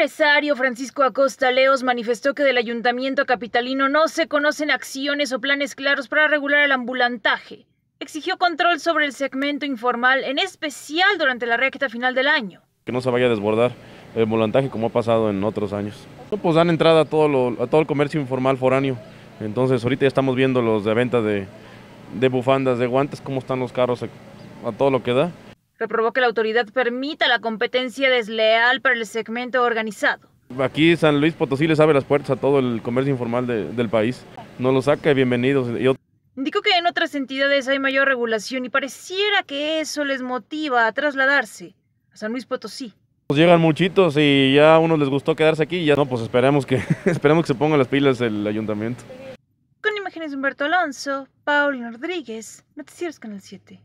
empresario Francisco Acosta Leos manifestó que del ayuntamiento capitalino no se conocen acciones o planes claros para regular el ambulantaje. Exigió control sobre el segmento informal, en especial durante la recta final del año. Que no se vaya a desbordar el ambulantaje como ha pasado en otros años. Pues dan entrada a todo, a todo el comercio informal foráneo. Entonces ahorita ya estamos viendo los de venta de, de bufandas, de guantes, cómo están los carros a todo lo que da reprobó que la autoridad permita la competencia desleal para el segmento organizado. Aquí San Luis Potosí les abre las puertas a todo el comercio informal del país. No lo saca, bienvenidos. Indicó que en otras entidades hay mayor regulación y pareciera que eso les motiva a trasladarse a San Luis Potosí. llegan muchitos y ya a unos les gustó quedarse aquí y ya no, pues esperemos que, esperemos que se pongan las pilas el ayuntamiento. Con imágenes de Humberto Alonso, Paul Rodríguez, Noticieros Canal 7.